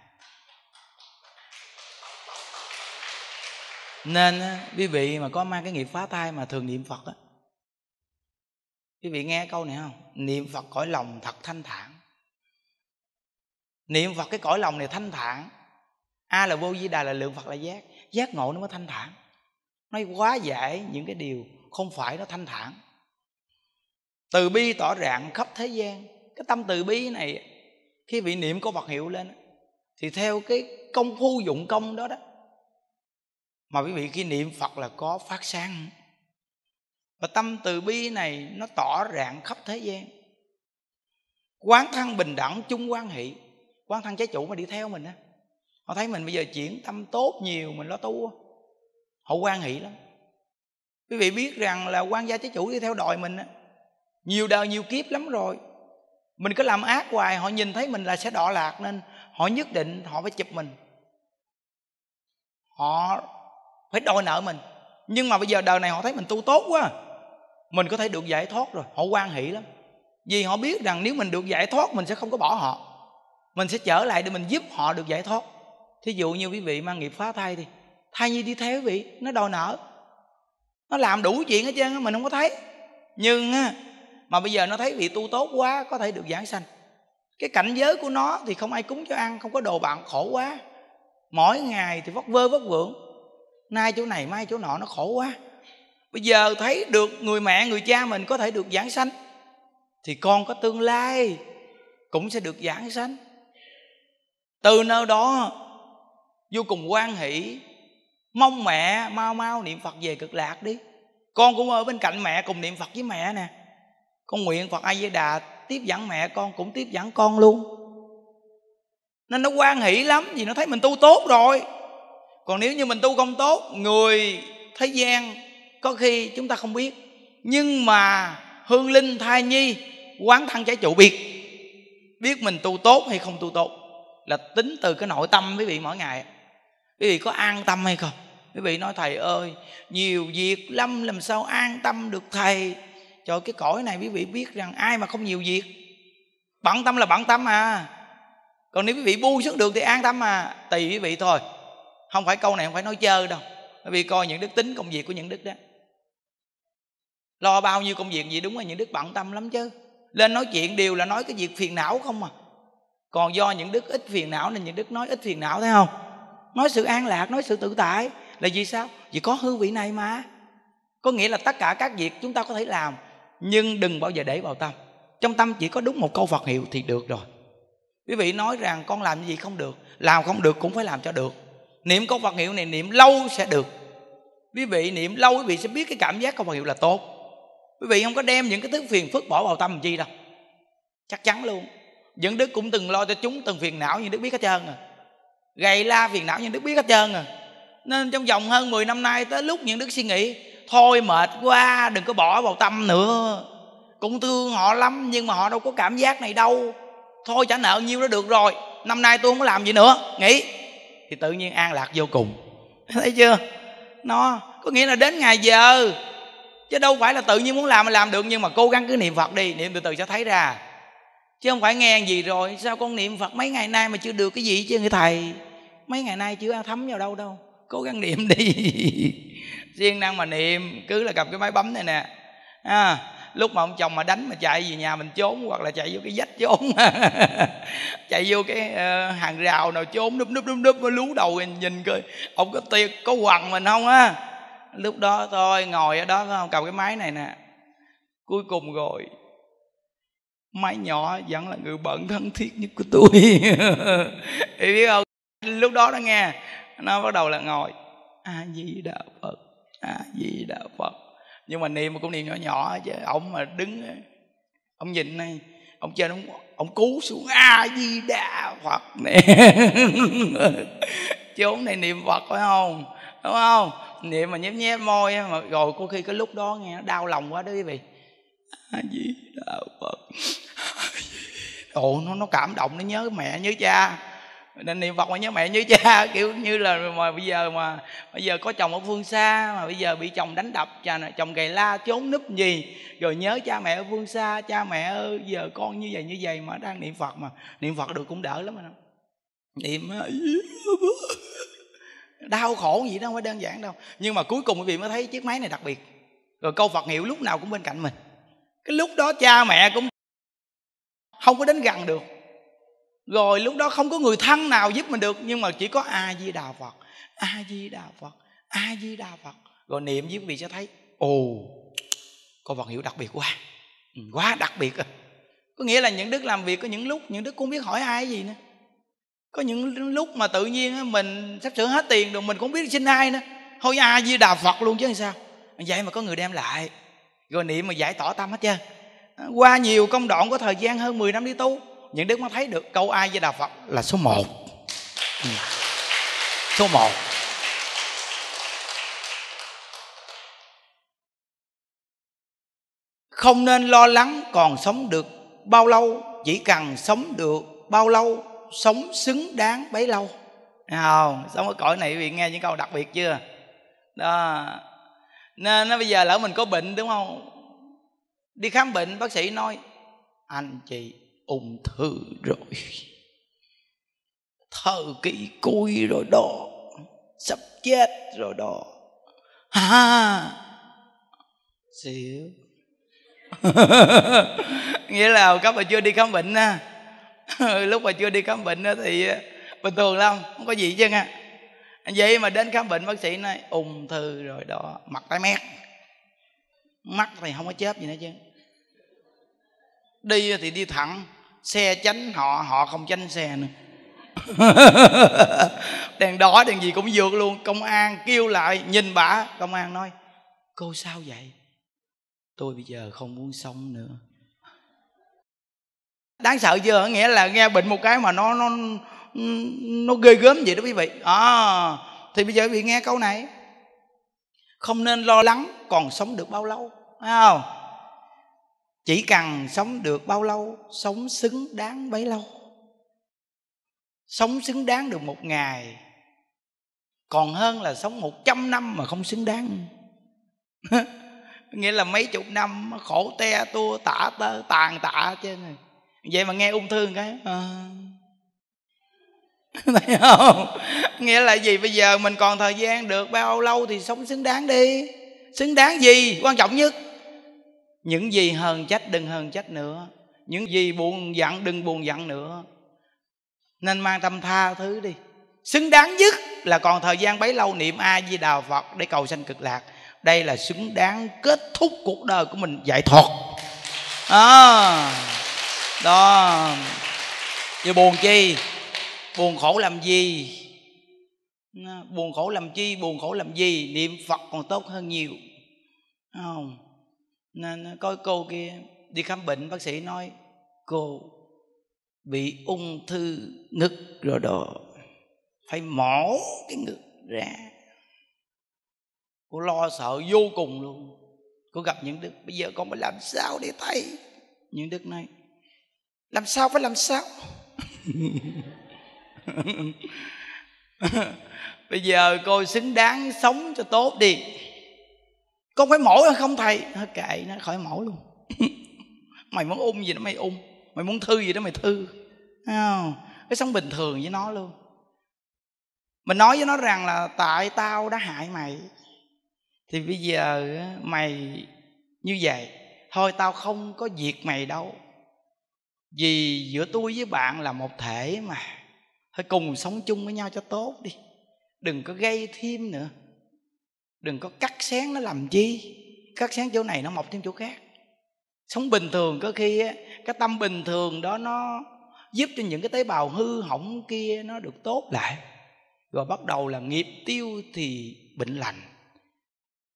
nên quý vị mà có mang cái nghiệp phá thai mà thường niệm phật á quý vị nghe câu này không niệm phật cõi lòng thật thanh thản niệm phật cái cõi lòng này thanh thản a là vô di đà là lượng phật là giác giác ngộ nó mới thanh thản nó quá dễ những cái điều không phải nó thanh thản từ bi tỏ rạng khắp thế gian cái tâm từ bi này khi vị niệm có vật hiệu lên thì theo cái công phu dụng công đó đó mà quý vị khi niệm phật là có phát sáng và tâm từ bi này nó tỏ rạng khắp thế gian quán thân bình đẳng chung quan hệ quán thân trái chủ mà đi theo mình á họ thấy mình bây giờ chuyển tâm tốt nhiều mình lo tu họ quan hệ lắm quý vị biết rằng là quan gia trái chủ đi theo đòi mình á nhiều đời nhiều kiếp lắm rồi mình cứ làm ác hoài họ nhìn thấy mình là sẽ đọa lạc nên họ nhất định họ phải chụp mình họ phải đòi nợ mình nhưng mà bây giờ đời này họ thấy mình tu tốt quá à. mình có thể được giải thoát rồi họ quan hỷ lắm vì họ biết rằng nếu mình được giải thoát mình sẽ không có bỏ họ mình sẽ trở lại để mình giúp họ được giải thoát thí dụ như quý vị mang nghiệp phá thai thì thai nhi đi theo quý vị nó đòi nợ nó làm đủ chuyện hết trơn mình không có thấy nhưng mà bây giờ nó thấy vị tu tốt quá có thể được giảng sanh cái cảnh giới của nó thì không ai cúng cho ăn không có đồ bạn khổ quá mỗi ngày thì vất vơ vất vưởng nay chỗ này mai chỗ nọ nó khổ quá bây giờ thấy được người mẹ người cha mình có thể được giảng sanh thì con có tương lai cũng sẽ được giảng sanh từ nơi đó vô cùng quan hỷ mong mẹ mau mau niệm phật về cực lạc đi con cũng ở bên cạnh mẹ cùng niệm phật với mẹ nè con nguyện phật a di đà tiếp dẫn mẹ con cũng tiếp dẫn con luôn nên nó quan hỷ lắm vì nó thấy mình tu tốt rồi còn nếu như mình tu không tốt người thế gian có khi chúng ta không biết nhưng mà hương linh thai nhi quán thân trái trụ biệt biết mình tu tốt hay không tu tốt là tính từ cái nội tâm quý vị mỗi ngày quý vị có an tâm hay không quý vị nói thầy ơi nhiều việc lắm làm sao an tâm được thầy trời cái cõi này quý vị biết rằng ai mà không nhiều việc bận tâm là bận tâm à còn nếu quý vị buông xuống được thì an tâm à tùy quý vị thôi không phải câu này không phải nói chơi đâu bởi vì coi những đức tính công việc của những đức đó lo bao nhiêu công việc gì đúng là những đức bận tâm lắm chứ lên nói chuyện đều là nói cái việc phiền não không à còn do những đức ít phiền não nên những đức nói ít phiền não thấy không nói sự an lạc nói sự tự tại là vì sao vì có hư vị này mà có nghĩa là tất cả các việc chúng ta có thể làm nhưng đừng bao giờ để vào tâm trong tâm chỉ có đúng một câu phật hiệu thì được rồi quý vị nói rằng con làm gì không được làm không được cũng phải làm cho được niệm câu Phật hiệu này niệm lâu sẽ được quý vị niệm lâu quý vị sẽ biết cái cảm giác câu Phật hiệu là tốt quý vị không có đem những cái thứ phiền phức bỏ vào tâm chi đâu chắc chắn luôn những đức cũng từng lo cho chúng từng phiền não nhưng đức biết hết trơn à gầy la phiền não nhưng đức biết hết trơn à nên trong vòng hơn 10 năm nay tới lúc những đức suy nghĩ thôi mệt quá đừng có bỏ vào tâm nữa cũng thương họ lắm nhưng mà họ đâu có cảm giác này đâu thôi trả nợ nhiêu đó được rồi năm nay tôi không có làm gì nữa nghĩ thì tự nhiên an lạc vô cùng thấy chưa nó có nghĩa là đến ngày giờ chứ đâu phải là tự nhiên muốn làm mà làm được nhưng mà cố gắng cứ niệm phật đi niệm từ từ sẽ thấy ra chứ không phải nghe gì rồi sao con niệm phật mấy ngày nay mà chưa được cái gì chứ người thầy mấy ngày nay chưa ăn thấm vào đâu đâu cố gắng niệm đi siêng năng mà niệm cứ là cầm cái máy bấm này nè à, lúc mà ông chồng mà đánh mà chạy về nhà mình trốn hoặc là chạy vô cái vách trốn chạy vô cái uh, hàng rào nào trốn núp núp núp núp đúp lú đầu nhìn coi ông có tiệc có quằn mình không á lúc đó thôi ngồi ở đó không cầm cái máy này nè cuối cùng rồi máy nhỏ vẫn là người bận thân thiết nhất của tôi thì biết không lúc đó nó nghe nó bắt đầu là ngồi a di đà phật a di đà phật nhưng mà niệm cũng niệm nhỏ nhỏ chứ ông mà đứng ông nhìn này ông trên ông ông cú xuống a di đà phật nè chứ ông này niệm phật phải không đúng không niệm mà nhép nhép môi mà rồi có khi cái lúc đó nghe nó đau lòng quá đó quý vị a di đà phật ồ nó nó cảm động nó nhớ mẹ nhớ cha nên niệm phật mà nhớ mẹ nhớ cha kiểu như là mà bây giờ mà bây giờ có chồng ở phương xa mà bây giờ bị chồng đánh đập chồng gầy la trốn núp gì rồi nhớ cha mẹ ở phương xa cha mẹ ơi giờ con như vậy như vậy mà đang niệm phật mà niệm phật được cũng đỡ lắm mà đó niệm à, đau khổ gì đó không phải đơn giản đâu nhưng mà cuối cùng quý vị mới thấy chiếc máy này đặc biệt rồi câu phật hiệu lúc nào cũng bên cạnh mình cái lúc đó cha mẹ cũng không có đến gần được rồi lúc đó không có người thân nào giúp mình được nhưng mà chỉ có a di đà phật a di đà phật a di đà phật rồi niệm với quý vị sẽ thấy ồ có phật hiểu đặc biệt quá ừ, quá đặc biệt à. có nghĩa là những đức làm việc có những lúc những đức cũng biết hỏi ai gì nữa có những lúc mà tự nhiên mình sắp sửa hết tiền rồi mình cũng biết xin ai nữa thôi a di đà phật luôn chứ sao vậy mà có người đem lại rồi niệm mà giải tỏa tâm hết chưa? À, qua nhiều công đoạn có thời gian hơn 10 năm đi tu những đức mới thấy được câu ai với đà phật là số 1 ừ. số 1 không nên lo lắng còn sống được bao lâu chỉ cần sống được bao lâu sống xứng đáng bấy lâu nào sống ở cõi này quý vị nghe những câu đặc biệt chưa đó nên nó bây giờ lỡ mình có bệnh đúng không đi khám bệnh bác sĩ nói anh chị ung thư rồi thời kỳ cuối rồi đó sắp chết rồi đó ha xíu nghĩa là hồi cấp bà chưa đi khám bệnh á lúc mà chưa đi khám bệnh á thì à, bình thường lắm không có gì chứ nha vậy mà đến khám bệnh bác sĩ nói ung thư rồi đó mặt tái mét mắt thì không có chớp gì nữa chứ đi thì đi thẳng xe tránh họ họ không tránh xe nữa đèn đỏ đèn gì cũng vượt luôn công an kêu lại nhìn bả công an nói cô sao vậy tôi bây giờ không muốn sống nữa đáng sợ chưa nghĩa là nghe bệnh một cái mà nó nó nó ghê gớm vậy đó quý vị à, thì bây giờ quý vị nghe câu này không nên lo lắng còn sống được bao lâu phải không chỉ cần sống được bao lâu sống xứng đáng bấy lâu sống xứng đáng được một ngày còn hơn là sống một trăm năm mà không xứng đáng nghĩa là mấy chục năm khổ te tua tả tơ tàn tạ trên này vậy mà nghe ung thư cái à... thấy không nghĩa là gì bây giờ mình còn thời gian được bao lâu thì sống xứng đáng đi xứng đáng gì quan trọng nhất những gì hờn trách đừng hờn trách nữa những gì buồn giận đừng buồn giận nữa nên mang tâm tha thứ đi xứng đáng nhất là còn thời gian bấy lâu niệm a di đà phật để cầu sanh cực lạc đây là xứng đáng kết thúc cuộc đời của mình giải thoát à, đó vậy buồn chi buồn khổ làm gì à, buồn khổ làm chi buồn khổ làm gì niệm phật còn tốt hơn nhiều không nên à, coi cô kia đi khám bệnh bác sĩ nói cô bị ung thư ngực rồi đồ phải mổ cái ngực ra cô lo sợ vô cùng luôn cô gặp những đức bây giờ con phải làm sao để thầy những đức này làm sao phải làm sao bây giờ cô xứng đáng sống cho tốt đi con phải mổ hay không thầy nó kệ nó khỏi mổ luôn mày muốn ung gì đó mày ung mày muốn thư gì đó mày thư cái sống bình thường với nó luôn mình nói với nó rằng là tại tao đã hại mày thì bây giờ mày như vậy thôi tao không có việc mày đâu vì giữa tôi với bạn là một thể mà thôi cùng sống chung với nhau cho tốt đi đừng có gây thêm nữa đừng có cắt sáng nó làm chi cắt sáng chỗ này nó mọc thêm chỗ khác sống bình thường có khi cái tâm bình thường đó nó giúp cho những cái tế bào hư hỏng kia nó được tốt lại rồi bắt đầu là nghiệp tiêu thì bệnh lành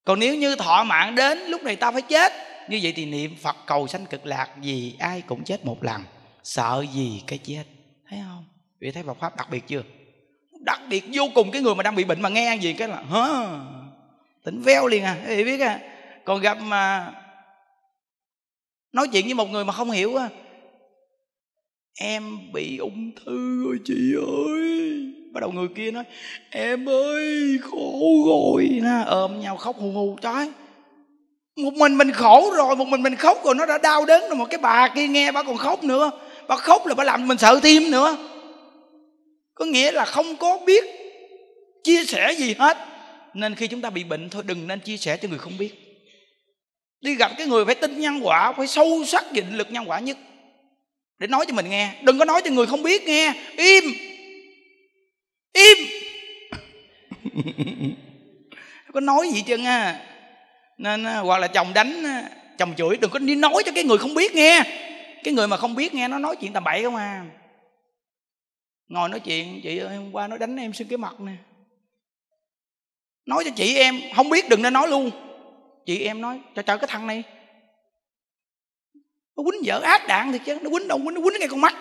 còn nếu như thọ mạng đến lúc này ta phải chết như vậy thì niệm phật cầu sanh cực lạc vì ai cũng chết một lần sợ gì cái chết thấy không vị thấy Phật pháp đặc biệt chưa đặc biệt vô cùng cái người mà đang bị bệnh mà nghe gì cái là hả tỉnh veo liền à vị biết à còn gặp mà nói chuyện với một người mà không hiểu á em bị ung thư rồi chị ơi bắt đầu người kia nói em ơi khổ rồi nó ôm nhau khóc hù hù trái một mình mình khổ rồi một mình mình khóc rồi nó đã đau đớn rồi một cái bà kia nghe bà còn khóc nữa bà khóc là bà làm mình sợ tim nữa có nghĩa là không có biết chia sẻ gì hết nên khi chúng ta bị bệnh thôi đừng nên chia sẻ cho người không biết đi gặp cái người phải tin nhân quả phải sâu sắc định lực nhân quả nhất để nói cho mình nghe đừng có nói cho người không biết nghe im im có nói gì chừng à nên hoặc là chồng đánh chồng chửi đừng có đi nói cho cái người không biết nghe cái người mà không biết nghe nó nói chuyện tầm bậy không à ngồi nói chuyện chị ơi hôm qua nó đánh em xương cái mặt nè nói cho chị em không biết đừng nên nói luôn chị em nói cho trời cái thằng này nó quýnh vợ ác đạn thì chứ nó quýnh đâu quýnh nó quýnh ngay con mắt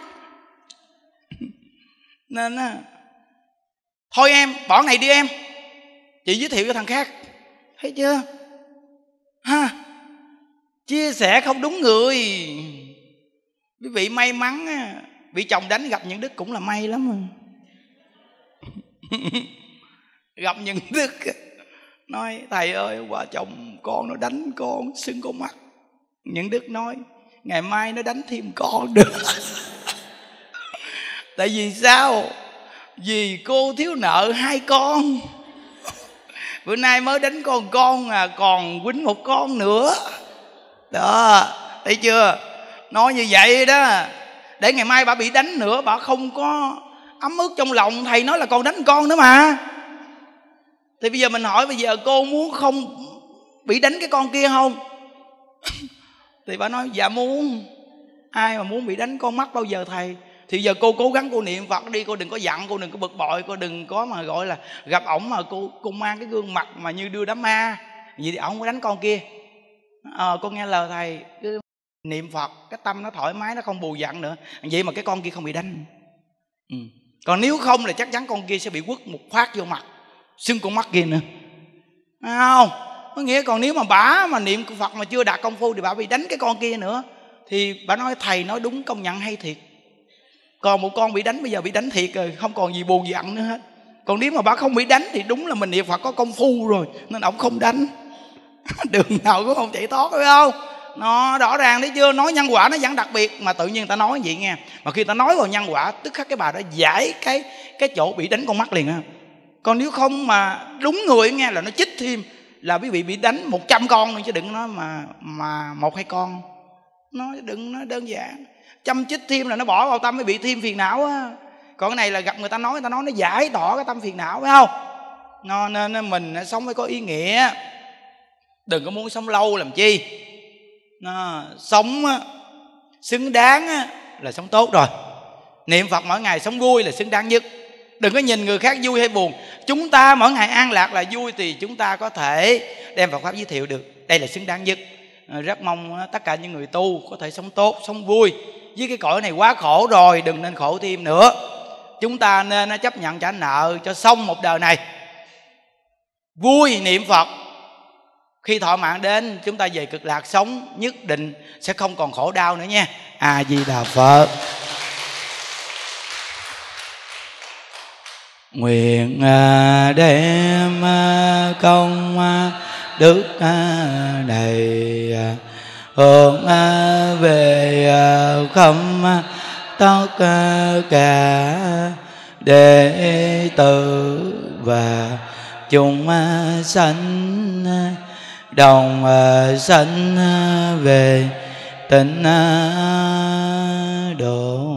nên thôi em bỏ này đi em chị giới thiệu cho thằng khác thấy chưa ha chia sẻ không đúng người quý vị may mắn bị chồng đánh gặp những đức cũng là may lắm gặp những đức nói thầy ơi vợ chồng con nó đánh con sưng con mắt những đức nói ngày mai nó đánh thêm con được tại vì sao vì cô thiếu nợ hai con bữa nay mới đánh con con à còn quýnh một con nữa đó thấy chưa nói như vậy đó để ngày mai bà bị đánh nữa bà không có ấm ức trong lòng thầy nói là còn đánh con nữa mà thì bây giờ mình hỏi bây giờ cô muốn không bị đánh cái con kia không thì bà nói dạ muốn ai mà muốn bị đánh con mắt bao giờ thầy thì giờ cô cố gắng cô niệm phật đi cô đừng có giận cô đừng có bực bội cô đừng có mà gọi là gặp ổng mà cô cô mang cái gương mặt mà như đưa đám ma vậy thì ổng có đánh con kia ờ à, con nghe lời thầy cứ niệm phật cái tâm nó thoải mái nó không bù giận nữa vậy mà cái con kia không bị đánh ừ. còn nếu không là chắc chắn con kia sẽ bị quất một phát vô mặt xưng con mắt kia nữa Đấy không có nghĩa còn nếu mà bà mà niệm phật mà chưa đạt công phu thì bà bị đánh cái con kia nữa thì bà nói thầy nói đúng công nhận hay thiệt còn một con bị đánh bây giờ bị đánh thiệt rồi không còn gì buồn gì ặn nữa hết còn nếu mà bà không bị đánh thì đúng là mình niệm phật có công phu rồi nên ổng không đánh đường nào cũng không chạy thoát phải không nó rõ ràng đấy chưa nói nhân quả nó vẫn đặc biệt mà tự nhiên ta nói vậy nghe mà khi ta nói vào nhân quả tức khắc cái bà đã giải cái cái chỗ bị đánh con mắt liền á còn nếu không mà đúng người nghe là nó chích thêm là quý vị bị đánh 100 con nữa chứ đừng nói mà mà một hai con nó đừng nói đơn giản chăm chích thêm là nó bỏ vào tâm mới bị thêm phiền não á còn cái này là gặp người ta nói người ta nói nó giải tỏ cái tâm phiền não phải không nó nên mình sống phải có ý nghĩa đừng có muốn sống lâu làm chi nó, sống xứng đáng là sống tốt rồi niệm phật mỗi ngày sống vui là xứng đáng nhất đừng có nhìn người khác vui hay buồn chúng ta mỗi ngày an lạc là vui thì chúng ta có thể đem Phật pháp giới thiệu được đây là xứng đáng nhất ờ, rất mong ờ, tất cả những người tu có thể sống tốt sống vui với cái cõi này quá khổ rồi đừng nên khổ thêm nữa chúng ta nên ờ, chấp nhận trả nợ cho xong một đời này vui niệm phật khi thọ mạng đến chúng ta về cực lạc sống nhất định sẽ không còn khổ đau nữa nha a di đà phật nguyện à, đem à, công à, đức này hướng về không tất cả đệ tử và chúng sanh đồng sanh về tịnh độ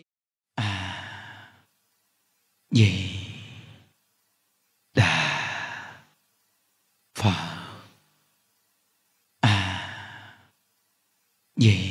gì đà phật a à, gì